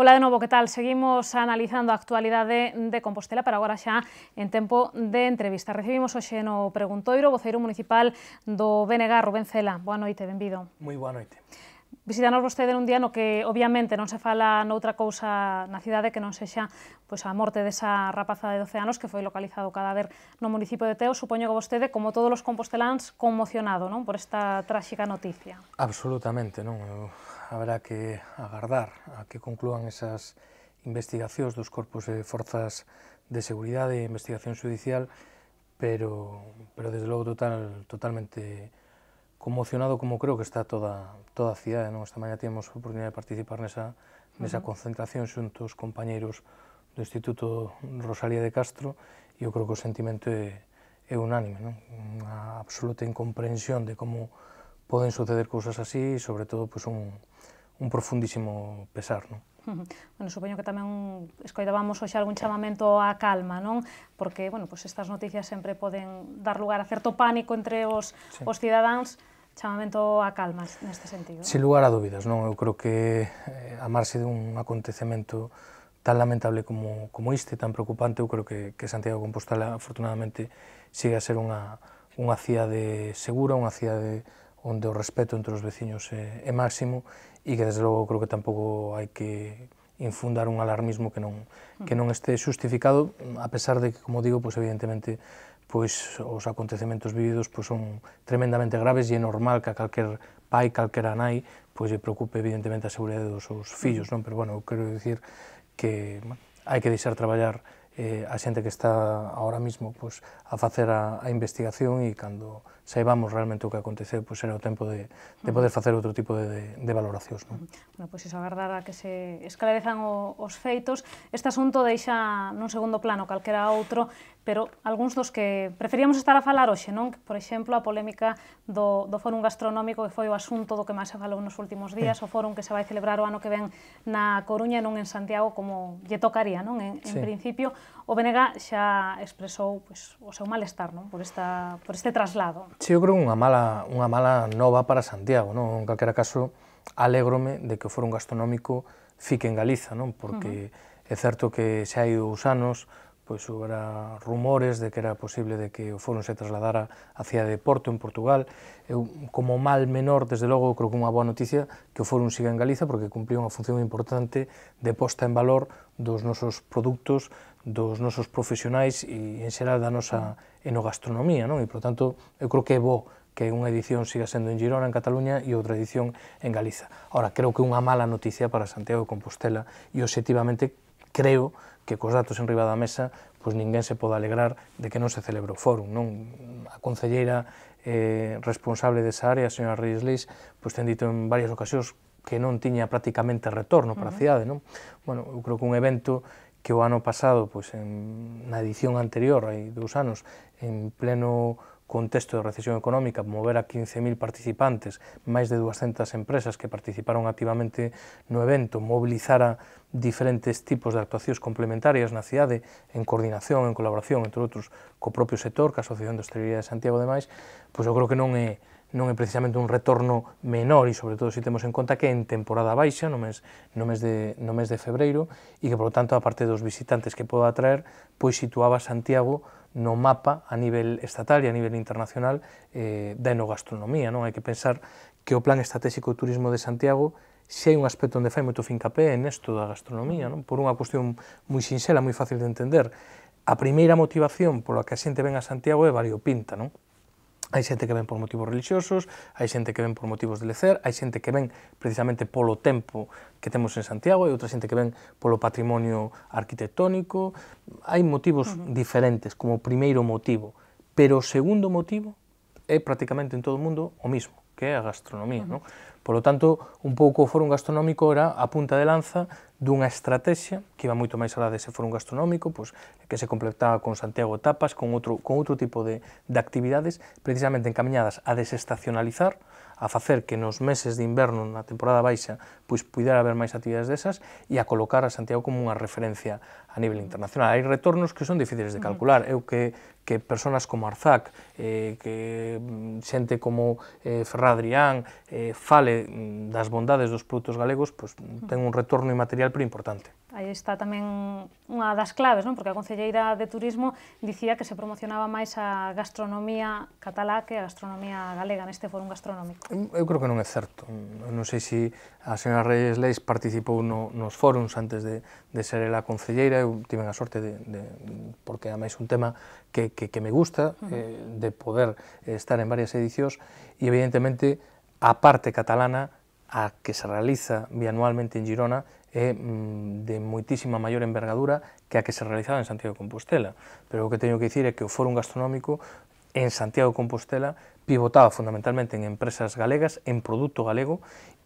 Ola de novo, que tal? Seguimos analizando a actualidade de Compostela, para agora xa en tempo de entrevista. Recibimos hoxe no Preguntoiro, voceiro municipal do BNG, Rubén Cela. Boa noite, benvido. Moi boa noite. Visitanos vostede nun día no que obviamente non se fala noutra cousa na cidade que non sexa pois, a morte desa rapaza de 12 anos que foi localizado o cadáver no municipio de Teo. Supoño que vostede, como todos os composteláns, conmocionado non? por esta tráxica noticia. Absolutamente, non? Eu haberá que agardar a que conclúan esas investigacións dos corpos de forzas de seguridade e investigación judicial, pero, pero desde logo total, totalmente conmocionado como creo que está toda, toda a cidade. Non? Esta maña tínhamos a oportunidade de participar nesa, nesa concentración xunto concentración xuntos compañeiros do Instituto Rosalía de Castro e eu creo que o sentimento é, é unánime, non? unha absoluta incomprensión de como poden suceder cousas así e sobre todo pois, un, un profundísimo pesar. Non? Bueno, supoño que tamén escoidábamos hoxe algún chamamento á calma, non? Porque, bueno, pois estas noticias sempre poden dar lugar a certo pánico entre os, sí. os cidadáns, chamamento á calma neste sentido. Sin lugar a dúbidas, non? Eu creo que eh, a marxe dun acontecemento tan lamentable como, como este, tan preocupante, eu creo que, que Santiago de Compostela, afortunadamente, sigue a ser unha, unha cidade segura, unha cidade onde o respeto entre os veciños é, é máximo e que desde logo creo que tampouco hai que infundar un alarmismo que non que non este xustificado, a pesar de que, como digo, pois evidentemente pois os acontecementos vividos pois son tremendamente graves e é normal que a calquer pai, calquera nai, pois lle preocupe evidentemente a seguridade dos seus fillos, non? Pero bueno, eu quero dicir que bueno, hai que deixar traballar eh, a xente que está ahora mismo pues, a facer a, a investigación e cando saibamos realmente o que aconteceu, pois pues, era o tempo de, de poder facer outro tipo de, de, de valoracións. Non? Bueno, pois pues, iso agardar a que se esclarezan o, os feitos. Este asunto deixa nun segundo plano calquera outro pero algúns dos que preferíamos estar a falar hoxe, non? Por exemplo, a polémica do, do Fórum Gastronómico, que foi o asunto do que máis se falou nos últimos días, sí. o Fórum que se vai celebrar o ano que ven na Coruña e non en Santiago, como lle tocaría, non? En, sí. en principio, o BNG xa expresou pois, o seu malestar, non? Por, esta, por este traslado. Sí, eu creo unha mala, unha mala nova para Santiago, non? En calquera caso, alégrome de que o Fórum Gastronómico fique en Galiza, non? Porque uh -huh. é certo que xa hai dous anos pois houbera rumores de que era posible de que o foro se trasladara hacia de Porto en Portugal. Eu, como mal menor, desde logo, creo que unha boa noticia que o foro siga en Galiza porque cumpriu unha función importante de posta en valor dos nosos produtos, dos nosos profesionais e, en xeral, da nosa enogastronomía, non? E, por tanto, eu creo que é bo que unha edición siga sendo en Girona, en Cataluña, e outra edición en Galiza. Ora, creo que unha mala noticia para Santiago de Compostela e, objetivamente, creo que cos datos en riba da mesa pois ninguén se pode alegrar de que non se celebrou o fórum. Non? A concelleira eh, responsable desa área, a señora Reyes Leis, pois ten dito en varias ocasións que non tiña prácticamente retorno para a cidade. Non? Bueno, eu creo que un evento que o ano pasado, pois, en, na edición anterior, hai dous anos, en pleno contexto de recesión económica, mover a 15.000 participantes, máis de 200 empresas que participaron activamente no evento, a diferentes tipos de actuacións complementarias na cidade, en coordinación, en colaboración, entre outros, co propio sector, a Asociación de Hostelería de Santiago e demais, pois eu creo que non é non é precisamente un retorno menor e sobre todo se temos en conta que é en temporada baixa no mes, no mes, de, no mes de febreiro e que, por lo tanto, a parte dos visitantes que poda atraer, pois situaba Santiago no mapa a nivel estatal e a nivel internacional eh, da enogastronomía. Non hai que pensar que o Plan Estratégico de Turismo de Santiago se hai un aspecto onde fai moito fincapé en nesto da gastronomía, non? por unha cuestión moi sinxela, moi fácil de entender. A primeira motivación pola que a xente ven a Santiago é variopinta, non? Hai xente que ven por motivos religiosos, hai xente que ven por motivos de lecer, hai xente que ven precisamente polo tempo que temos en Santiago, e outra xente que ven polo patrimonio arquitectónico. Hai motivos uh -huh. diferentes como primeiro motivo, pero o segundo motivo é prácticamente en todo o mundo o mismo, que é a gastronomía. Uh -huh. non? Polo tanto, un pouco o Fórum Gastronómico era a punta de lanza dunha estrategia que iba moito máis alá dese Fórum Gastronómico, pois, que se completaba con Santiago Tapas, con outro, con outro tipo de, de actividades precisamente encaminhadas a desestacionalizar, a facer que nos meses de inverno, na temporada baixa, pois puidera haber máis actividades desas e a colocar a Santiago como unha referencia a nivel internacional. Hai retornos que son difíciles de mm. calcular. Eu que, que personas como Arzac, eh, que mm, xente como eh, Ferradrián, eh, fale mm, das bondades dos produtos galegos, pois, ten un retorno inmaterial pero importante. Aí está tamén unha das claves, non? porque a Concelleira de Turismo dicía que se promocionaba máis a gastronomía catalá que a gastronomía galega neste forum gastronómico. Eu creo que non é certo. Non sei se a señora Susana Reyes Leis participou no, nos fóruns antes de, de ser ela concelleira, eu tiven a sorte de, de porque é máis un tema que, que, que me gusta, uh -huh. eh, de poder eh, estar en varias edicións, e evidentemente a parte catalana a que se realiza bianualmente en Girona é mm, de moitísima maior envergadura que a que se realizaba en Santiago de Compostela. Pero o que teño que dicir é que o Fórum Gastronómico en Santiago de Compostela pivotaba fundamentalmente en empresas galegas, en produto galego,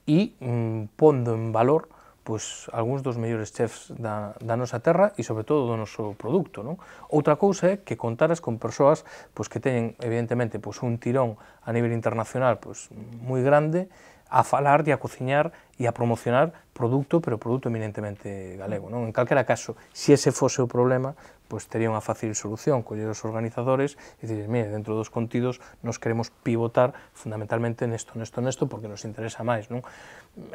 e mm, pondo en valor pois, algúns dos mellores chefs da, da nosa terra e, sobre todo, do noso produto. Non? Outra cousa é que contaras con persoas pois, que teñen, evidentemente, pois, un tirón a nivel internacional pois, moi grande a falar e a cociñar e a promocionar produto, pero produto eminentemente galego. Non? En calquera caso, se ese fose o problema, pois tería unha fácil solución, coller os organizadores e dices, mire, dentro dos contidos nos queremos pivotar fundamentalmente nesto, nesto, nesto, porque nos interesa máis. Non?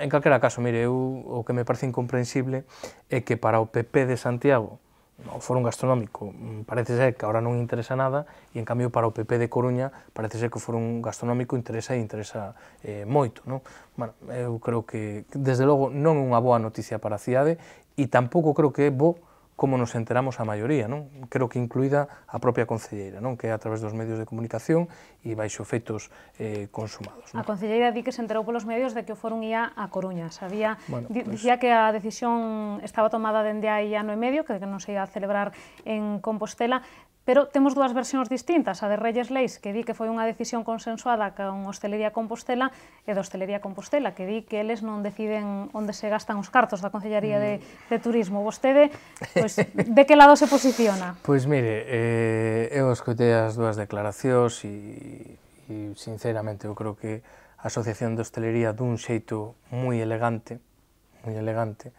En calquera caso, mire, eu, o que me parece incomprensible é que para o PP de Santiago, o Fórum gastronómico mm, parece ser que ahora non interesa nada e en cambio para o PP de Coruña parece ser que o Fórum gastronómico interesa e interesa eh, moito. Non? Bueno, eu creo que desde logo non é unha boa noticia para a cidade e tampouco creo que é bo como nos enteramos a maioría, non? Creo que incluída a propia concelleira, non? Que é a través dos medios de comunicación e baixo feitos eh, consumados. Non? A concelleira di que se enterou polos medios de que o fórum ía a Coruña. Sabía, bueno, pues... dicía que a decisión estaba tomada dende aí ano e medio, que non se ia a celebrar en Compostela, Pero temos dúas versións distintas, a de Reyes Leis, que di que foi unha decisión consensuada con Hostelería Compostela, e da Hostelería Compostela, que di que eles non deciden onde se gastan os cartos da Concellaría de, mm. de Turismo. Vostede, pois, de que lado se posiciona? Pois mire, eh, eu escutei as dúas declaracións e, e sinceramente eu creo que a Asociación de Hostelería dun xeito moi elegante, moi elegante,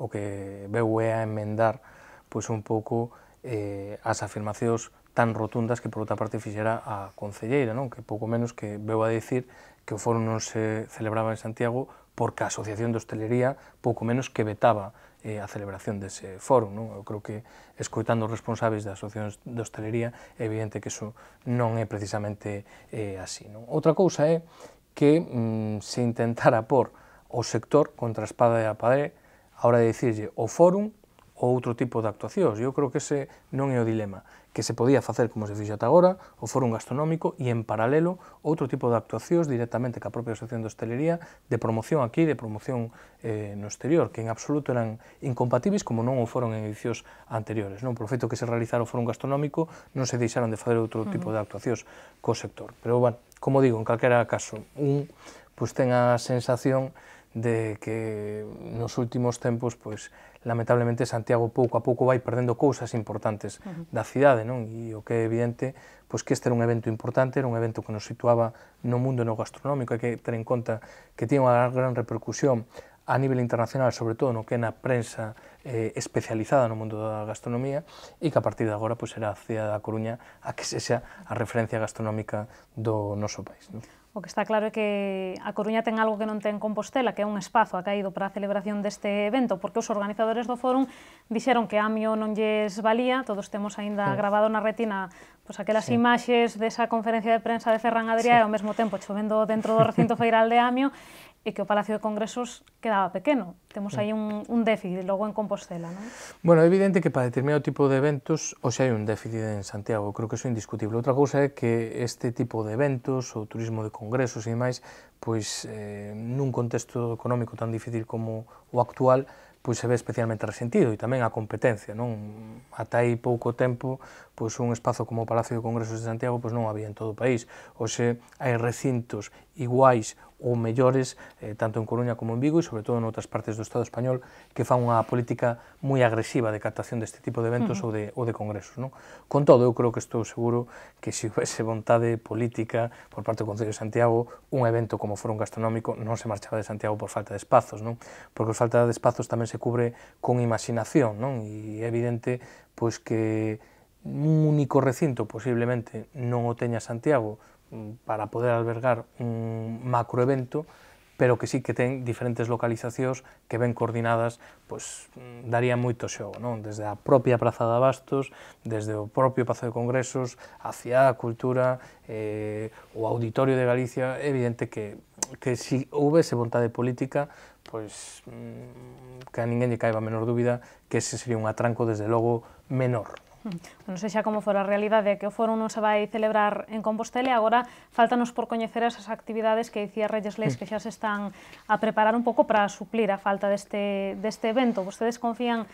o que veu é a emendar pois un pouco eh, as afirmacións tan rotundas que por outra parte fixera a concelleira, non? que pouco menos que veu a dicir que o foro non se celebraba en Santiago porque a Asociación de Hostelería pouco menos que vetaba eh, a celebración dese foro. Non? Eu creo que escoitando os responsáveis da Asociación de Hostelería é evidente que iso non é precisamente eh, así. Non? Outra cousa é que mm, se intentara por o sector contra a espada e a padre a hora de dicirlle o fórum ou outro tipo de actuacións. Eu creo que ese non é o dilema, que se podía facer como se fixo ata agora, o foro gastronómico e en paralelo outro tipo de actuacións directamente ca propia Asociación de Hostelería de promoción aquí, de promoción eh, no exterior, que en absoluto eran incompatibles como non o foron en edicións anteriores. Non? Por feito que se realizara o foro gastronómico non se deixaron de facer outro uh mm. -huh. tipo de actuacións co sector. Pero, bueno, como digo, en calquera caso, un pues pois ten a sensación de que nos últimos tempos pois lamentablemente Santiago pouco a pouco vai perdendo cousas importantes uh -huh. da cidade, non? E o que é evidente pois que este era un evento importante, era un evento que nos situaba no mundo no gastronómico, hai que ter en conta que tiña unha gran repercusión a nivel internacional, sobre todo no que é na prensa eh, especializada no mundo da gastronomía e que a partir de agora pois, será a cidade da Coruña a que sexa a referencia gastronómica do noso país. Non? O que está claro é que a Coruña ten algo que non ten Compostela, que é un espazo acaído para a celebración deste evento, porque os organizadores do Fórum dixeron que a Amio non lles valía, todos temos aínda sí. grabado na retina pois aquelas sí. imaxes desa conferencia de prensa de Ferran Adrià sí. e ao mesmo tempo chovendo dentro do recinto feiral de Amio, e que o Palacio de Congresos quedaba pequeno. Temos aí un, un déficit logo en Compostela, non? Bueno, é evidente que para determinado tipo de eventos xa hai un déficit en Santiago, creo que iso é indiscutible. Outra cousa é que este tipo de eventos, o turismo de congresos e demais, pois eh, nun contexto económico tan difícil como o actual, pois se ve especialmente resentido e tamén a competencia, non? Ata aí pouco tempo, pois un espazo como o Palacio de Congresos de Santiago pois non había en todo o país. Oxe, hai recintos iguais ou mellores, eh, tanto en Coruña como en Vigo e sobre todo en outras partes do Estado español, que fan unha política moi agresiva de captación deste tipo de eventos uh -huh. ou, de, ou de congresos. Non? Con todo, eu creo que estou seguro que se houvese vontade política por parte do Concello de Santiago, un evento como foro gastronómico non se marchaba de Santiago por falta de espazos, non? porque a falta de espazos tamén se cubre con imaginación, non? e é evidente pois que un único recinto posiblemente non o teña Santiago mm, para poder albergar un macroevento, pero que sí que ten diferentes localizacións que ben coordinadas, pois daría moito xogo, non? Desde a propia Praza de Abastos, desde o propio Pazo de Congresos, hacia a cultura, eh, o Auditorio de Galicia, é evidente que, que se si houvese vontade política, pois que a ninguén lle caiba menor dúbida que ese sería un atranco, desde logo, menor. Bueno, xa como for a realidade que o foro non se vai celebrar en Compostela e agora faltanos por coñecer esas actividades que dicía Reyes Leis que xa se están a preparar un pouco para suplir a falta deste, deste evento. Vostedes confían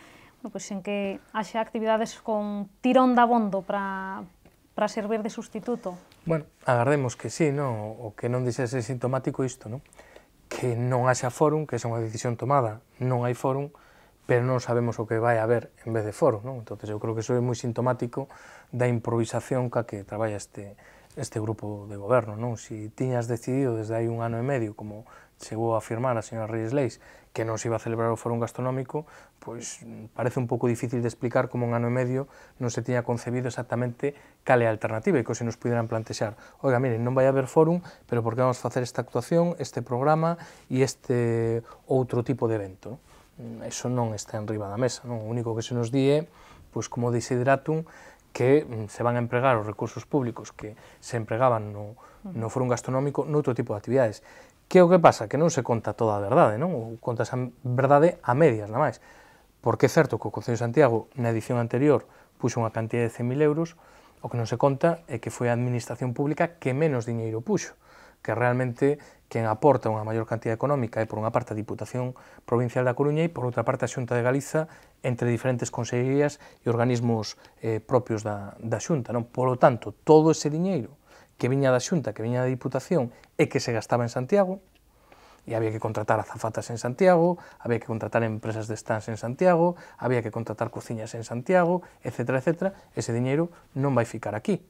bueno, pois en que haxa actividades con tirón da bondo para, para servir de sustituto? Bueno, agardemos que sí, ¿no? o que non dixese sintomático isto, ¿no? que non haxa fórum, que é unha decisión tomada, non hai fórum, pero non sabemos o que vai haber en vez de foro, non? Entonces eu creo que iso é moi sintomático da improvisación ca que traballa este este grupo de goberno, non? Si tiñas decidido desde hai un ano e medio, como chegou a afirmar a señora Reyes Leis, que non se iba a celebrar o foro gastronómico, pois mm, parece un pouco difícil de explicar como un ano e medio non se tiña concebido exactamente cal é a alternativa e que se nos pudieran plantexar. Oiga, miren, non vai haber fórum, pero por que vamos facer esta actuación, este programa e este outro tipo de evento? Non? eso non está en riba da mesa, non? O único que se nos di é, pois como desideratum, que mm, se van a empregar os recursos públicos que se empregaban no, mm. no foro gastronómico noutro tipo de actividades. Que o que pasa? Que non se conta toda a verdade, non? Ou contas a verdade a medias, na máis. Porque é certo que o Concello de Santiago, na edición anterior, puxo unha cantidad de 100.000 euros, o que non se conta é que foi a administración pública que menos diñeiro puxo que realmente quen aporta unha maior cantidad económica é por unha parte a Diputación Provincial da Coruña e por outra parte a Xunta de Galiza entre diferentes consellerías e organismos eh, propios da, da Xunta. Non? Por lo tanto, todo ese diñeiro que viña da Xunta, que viña da Diputación e que se gastaba en Santiago, e había que contratar azafatas en Santiago, había que contratar empresas de stands en Santiago, había que contratar cociñas en Santiago, etc. etc. Ese diñeiro non vai ficar aquí,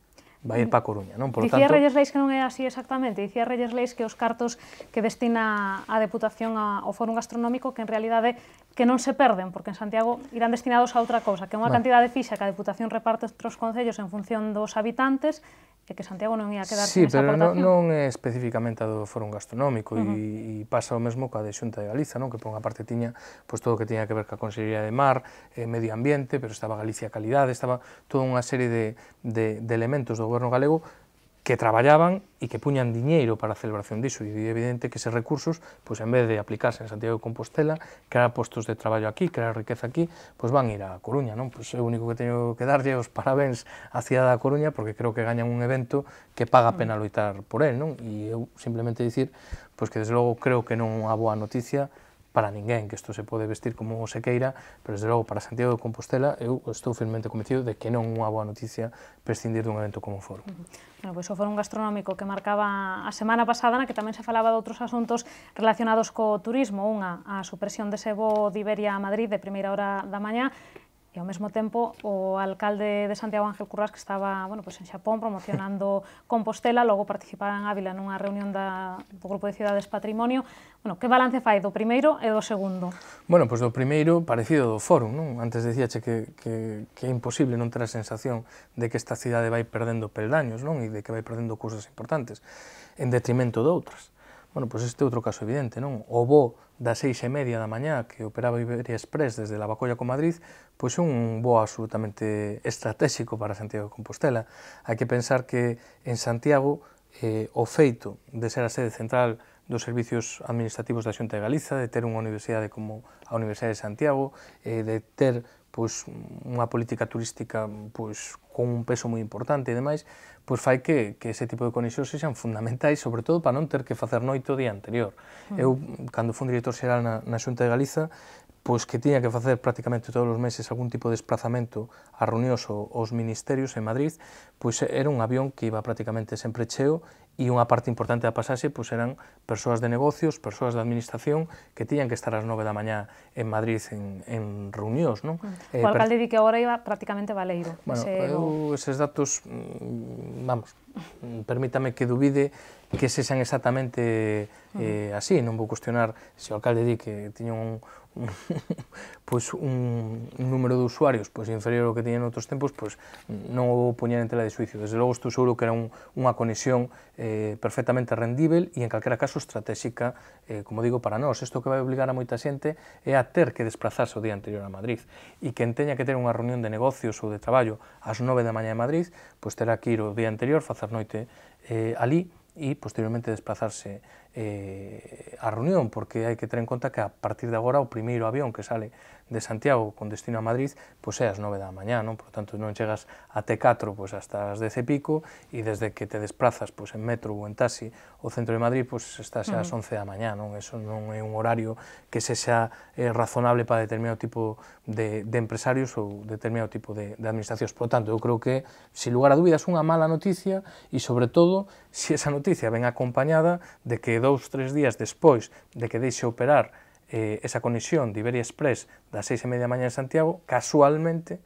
vai ir para Coruña, non? Por Dicía tanto... Reyes Leis que non é así exactamente, dicía Reyes Leis que os cartos que destina a Deputación ao Fórum Gastronómico que en realidade que non se perden, porque en Santiago irán destinados a outra cousa, que é unha vale. cantidade fixa que a Deputación reparte os concellos en función dos habitantes e que Santiago non ia quedar sí, con pero aportación. non, non é especificamente a do Fórum Gastronómico uh -huh. e, pasa o mesmo coa de Xunta de Galiza, non? que por unha parte tiña pois, todo o que tiña que ver ca Consellería de Mar, eh, Medio Ambiente, pero estaba Galicia Calidade, estaba toda unha serie de, de, de elementos do goberno galego que traballaban e que puñan diñeiro para a celebración diso, e é evidente que ese recursos, pois en vez de aplicarse en Santiago de Compostela, crear postos de traballo aquí, crear riqueza aquí, pois van ir a Coruña, non? Pois é o único que teño que darlle os parabéns á cidade da Coruña porque creo que gañan un evento que paga a pena loitar por el, non? E eu simplemente dicir, pois que desde logo creo que non é unha boa noticia para ninguén, que isto se pode vestir como se queira, pero desde logo para Santiago de Compostela eu estou firmemente convencido de que non unha boa noticia prescindir dun evento como o foro. Bueno, pois o foro un gastronómico que marcaba a semana pasada na que tamén se falaba de outros asuntos relacionados co turismo, unha a supresión de sebo de Iberia a Madrid de primeira hora da mañá, E ao mesmo tempo o alcalde de Santiago Ángel Currás que estaba, bueno, pues en Xapón promocionando Compostela, logo participara en Ávila nunha reunión da, do Grupo de Cidades Patrimonio. Bueno, que balance fai do primeiro e do segundo? Bueno, pois pues do primeiro parecido do Fórum, non? Antes che que, que, que é imposible non ter a sensación de que esta cidade vai perdendo peldaños, non? E de que vai perdendo cousas importantes en detrimento de outras. Bueno, pois este outro caso evidente, non? O voo das seis e media da mañá que operaba Iberia Express desde La Bacolla con Madrid, pois un voo absolutamente estratégico para Santiago de Compostela. Hai que pensar que en Santiago eh, o feito de ser a sede central dos servicios administrativos da Xunta de Galiza, de ter unha universidade como a Universidade de Santiago, eh, de ter pois, unha política turística pois, con un peso moi importante e demais, pois fai que, que ese tipo de conexións sexan fundamentais, sobre todo para non ter que facer noite o día anterior. Mm. Eu, cando fui un director xeral na, na Xunta de Galiza, pois que tiña que facer prácticamente todos os meses algún tipo de desplazamento a reunións aos ministerios en Madrid, pois era un avión que iba prácticamente sempre cheo e unha parte importante da pasaxe pois eran persoas de negocios, persoas de administración que tiñan que estar ás 9 da mañá en Madrid en, en reunións. Non? Mm. O eh, alcalde di que agora iba prácticamente valeiro. Bueno, ese... eu, eses datos, mm, vamos, permítame que dubide que sean exactamente eh, así, non vou cuestionar se o alcalde di que tiñan un, un, pues, un, pois un número de usuarios pues, pois, inferior ao que en outros tempos, pues, pois, non o poñer en tela de suicio. Desde logo, estou seguro que era un, unha conexión eh, perfectamente rendível e, en calquera caso, estratégica, eh, como digo, para nós. Isto que vai obligar a moita xente é a ter que desplazarse o día anterior a Madrid e quen teña que ter unha reunión de negocios ou de traballo ás 9 da mañá en Madrid, pois pues, terá que ir o día anterior, facer noite eh, ali, y posteriormente desplazarse eh, a reunión, porque hai que ter en conta que a partir de agora o primeiro avión que sale de Santiago con destino a Madrid, pois é as 9 da mañá, non? Por tanto, non chegas a T4 pois hasta as 10 e pico e desde que te desplazas pois en metro ou en taxi o centro de Madrid, pois estás ás uh 11 da mañá, non? Eso non é un horario que se xa eh, razonable para determinado tipo de, de empresarios ou determinado tipo de, de administracións. Por tanto, eu creo que, sin lugar a dúbidas, unha mala noticia e, sobre todo, se si esa noticia ven acompañada de que dous, tres días despois de que deixe operar eh, esa conexión de Iberia Express das seis e media da mañá en Santiago, casualmente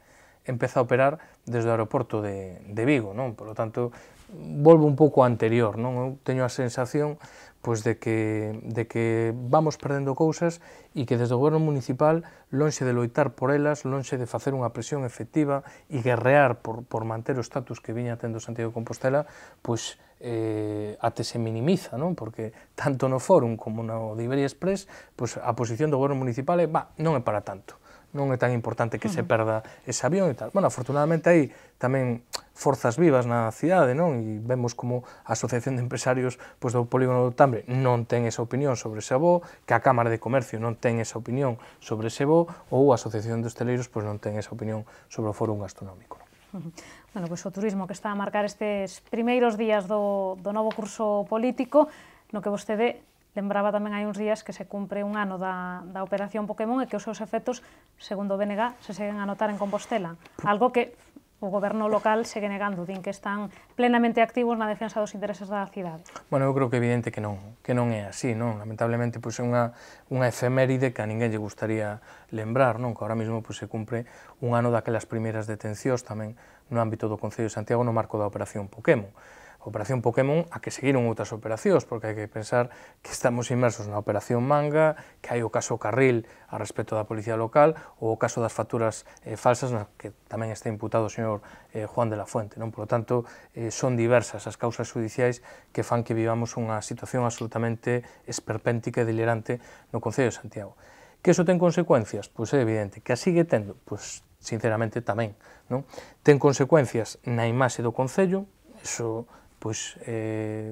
empeza a operar desde o aeroporto de, de Vigo, non? Por lo tanto, volvo un pouco anterior, non? Eu teño a sensación pois de que, de que vamos perdendo cousas e que desde o goberno municipal, lonxe de loitar por elas, lonxe de facer unha presión efectiva e guerrear por, por manter o status que viña tendo Santiago de Compostela, pois eh, até se minimiza, non? porque tanto no Fórum como no de Express, pois a posición do goberno municipal é, bah, non é para tanto non é tan importante que se perda ese avión e tal. Bueno, afortunadamente hai tamén forzas vivas na cidade, non? E vemos como a Asociación de Empresarios pois, do Polígono do Tambre non ten esa opinión sobre ese avó, que a Cámara de Comercio non ten esa opinión sobre ese avó, ou a Asociación de Hosteleiros pois, non ten esa opinión sobre o Foro Gastronómico. Non? Bueno, pois o turismo que está a marcar estes primeiros días do, do novo curso político, no que vostede Lembraba tamén hai uns días que se cumpre un ano da, da operación Pokémon e que os seus efectos, segundo o BNG, se seguen a notar en Compostela. Algo que o goberno local segue negando, din que están plenamente activos na defensa dos intereses da cidade. Bueno, eu creo que é evidente que non, que non é así, non? Lamentablemente, pois é unha, unha efeméride que a ninguén lle gustaría lembrar, non? Que ahora mesmo pois, se cumpre un ano daquelas primeiras detencións tamén no ámbito do Concello de Santiago no marco da Operación Pokémon. Operación Pokémon a que seguiron outras operacións, porque hai que pensar que estamos inmersos na Operación Manga, que hai o caso Carril a respecto da Policía Local, ou o caso das facturas eh, falsas, na que tamén está imputado o señor eh, Juan de la Fuente. Non? Por lo tanto, eh, son diversas as causas judiciais que fan que vivamos unha situación absolutamente esperpéntica e delirante no Concello de Santiago. Que iso ten consecuencias? Pois é evidente que a sigue tendo, pois sinceramente tamén, non? Ten consecuencias na imaxe do Concello, iso pois eh,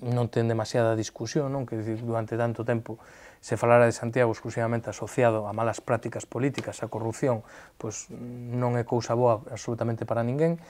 non ten demasiada discusión, non? Que dicir, durante tanto tempo se falara de Santiago exclusivamente asociado a malas prácticas políticas, a corrupción, pois non é cousa boa absolutamente para ninguén,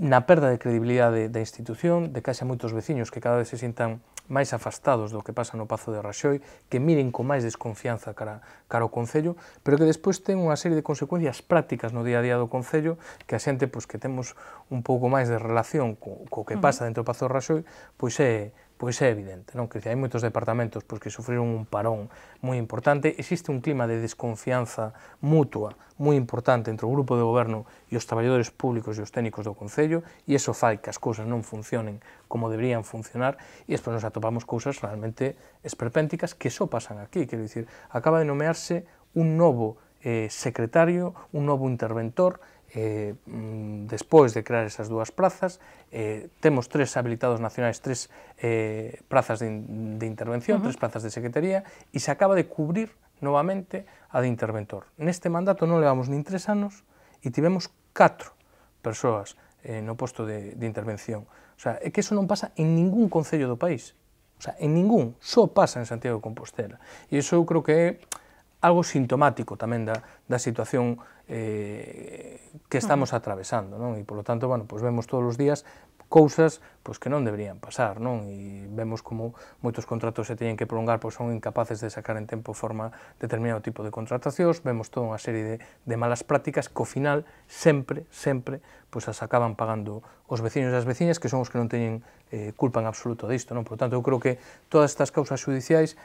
na perda de credibilidade da institución, de que haxa moitos veciños que cada vez se sintan máis afastados do que pasa no Pazo de Raxoi, que miren con máis desconfianza cara, cara ao Concello, pero que despois ten unha serie de consecuencias prácticas no día a día do Concello, que a xente pois, que temos un pouco máis de relación co, co que pasa dentro do Pazo de Raxoi, pois é, pois é evidente, non? Que hai moitos departamentos pois, que sufriron un parón moi importante, existe un clima de desconfianza mutua moi importante entre o grupo de goberno e os traballadores públicos e os técnicos do Concello, e iso fai que as cousas non funcionen como deberían funcionar, e despois nos atopamos cousas realmente esperpénticas que só pasan aquí, quero dicir, acaba de nomearse un novo eh, secretario, un novo interventor, eh, mm, despois de crear esas dúas prazas, eh, temos tres habilitados nacionais, tres eh, prazas de, de intervención, uh -huh. tres prazas de secretaría, e se acaba de cubrir novamente a de interventor. Neste mandato non levamos nin tres anos e tivemos catro persoas eh, no posto de, de intervención. O sea, é que eso non pasa en ningún concello do país. O sea, en ningún, só pasa en Santiago de Compostela. E iso eu creo que é algo sintomático tamén da, da situación eh, que estamos atravesando, non? E polo tanto, bueno, pues pois vemos todos os días cousas pois que non deberían pasar, non? E vemos como moitos contratos se teñen que prolongar pois son incapaces de sacar en tempo forma determinado tipo de contratacións, vemos toda unha serie de, de malas prácticas que ao final sempre, sempre pois as acaban pagando os veciños e as veciñas que son os que non teñen eh, culpa en absoluto disto, non? Por tanto, eu creo que todas estas causas judiciais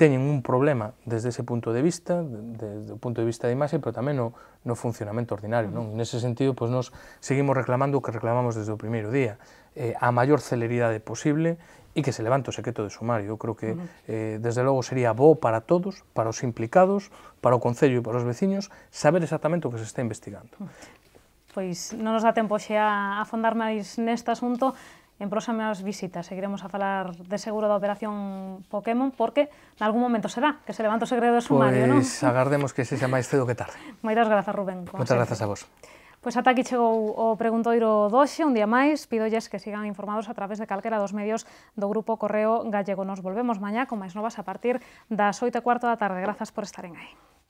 teñen un problema desde ese punto de vista, desde o punto de vista da imaxe, pero tamén no, no funcionamento ordinario. Non? Nese sentido, pois nos seguimos reclamando o que reclamamos desde o primeiro día, eh, a maior celeridade posible e que se levante o secreto de sumario. Eu creo que, eh, desde logo, sería bo para todos, para os implicados, para o Concello e para os veciños, saber exactamente o que se está investigando. Pois non nos dá tempo xe a afondar máis neste asunto, en próximas visitas seguiremos a falar de seguro da operación Pokémon porque nalgún momento será que se levanta o segredo de sumario, pois, non? agardemos que se xa máis cedo que tarde. Moitas grazas, Rubén. Moitas grazas a vos. Pois ata aquí chegou o preguntoiro doxe, un día máis, pídolles que sigan informados a través de calquera dos medios do Grupo Correo Gallego. Nos volvemos mañá con máis novas a partir das 8 e cuarto da tarde. Grazas por estaren aí.